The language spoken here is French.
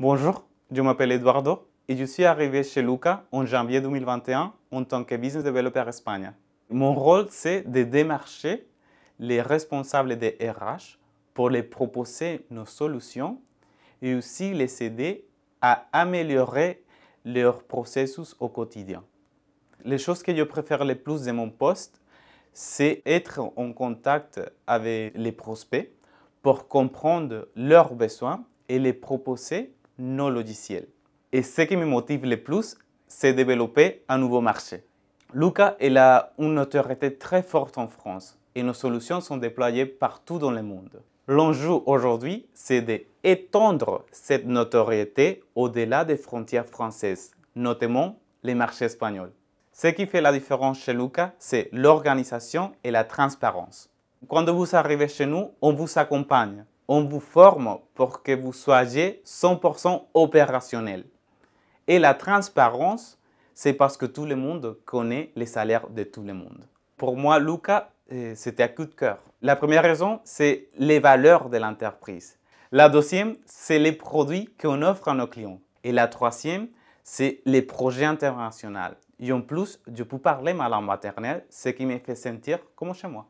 Bonjour, je m'appelle Eduardo et je suis arrivé chez Luca en janvier 2021 en tant que business developer Espagne. Mon rôle, c'est de démarcher les responsables des RH pour les proposer nos solutions et aussi les aider à améliorer leurs processus au quotidien. Les choses que je préfère le plus de mon poste, c'est être en contact avec les prospects pour comprendre leurs besoins et les proposer nos logiciels. Et ce qui me motive le plus, c'est développer un nouveau marché. Luca est a une notoriété très forte en France et nos solutions sont déployées partout dans le monde. L'enjeu aujourd'hui, c'est d'étendre cette notoriété au-delà des frontières françaises, notamment les marchés espagnols. Ce qui fait la différence chez Luca, c'est l'organisation et la transparence. Quand vous arrivez chez nous, on vous accompagne on vous forme pour que vous soyez 100% opérationnel. Et la transparence, c'est parce que tout le monde connaît les salaires de tout le monde. Pour moi, Luca, euh, c'était à coup de cœur. La première raison, c'est les valeurs de l'entreprise. La deuxième, c'est les produits qu'on offre à nos clients. Et la troisième, c'est les projets internationaux. Et en plus, je peux parler ma langue maternelle, ce qui me fait sentir comme chez moi.